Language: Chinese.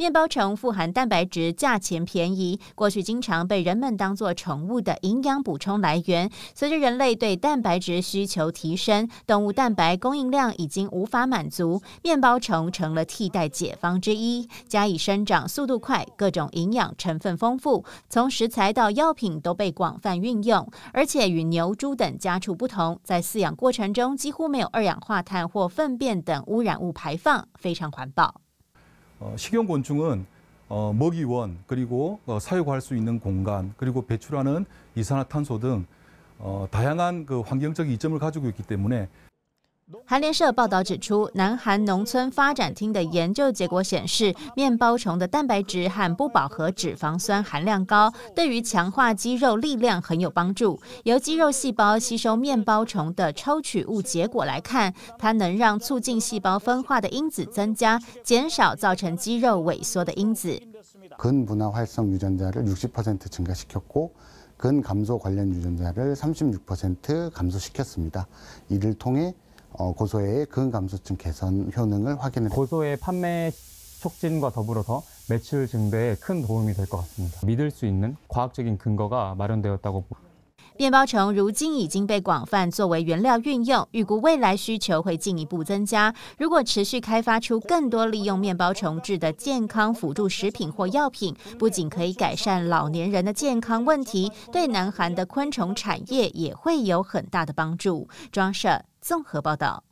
面包虫富含蛋白质，价钱便宜，过去经常被人们当作宠物的营养补充来源。随着人类对蛋白质需求提升，动物蛋白供应量已经无法满足，面包虫成了替代解方之一。加以生长速度快，各种营养成分丰富，从食材到药品都被广泛运用。而且与牛、猪等家畜不同，在饲养过程中几乎没有二氧化碳或粪便等污染物排放，非常环保。 어, 식용곤충은 어, 먹이원 그리고 어, 사육할 수 있는 공간 그리고 배출하는 이산화탄소 등 어, 다양한 그 환경적 이점을 가지고 있기 때문에 韩联社报道指出，南韩农村发展厅的研究结果显示，面包虫的蛋白质和不饱和脂肪酸含量高，对于强化肌肉力量很有帮助。由肌肉细胞吸收面包虫的抽取物结果来看，它能让促进细胞分化的因子增加，减少造成肌肉萎缩的因子。근분화활성유전자를60%증가시켰고근감소관련유전자를36%감소시켰습니다이를통해고소의근감소증개선효능을확인고소의판매촉진과더불어서매출증대에큰도움이될것같습니다믿을수있는과학적인근거가마련되었다고面包虫如今已经被广泛作为原料运用，预估未来需求会进一步增加。如果持续开发出更多利用面包虫制的健康辅助食品或药品，不仅可以改善老年人的健康问题，对南韩的昆虫产业也会有很大的帮助。j u 综合报道。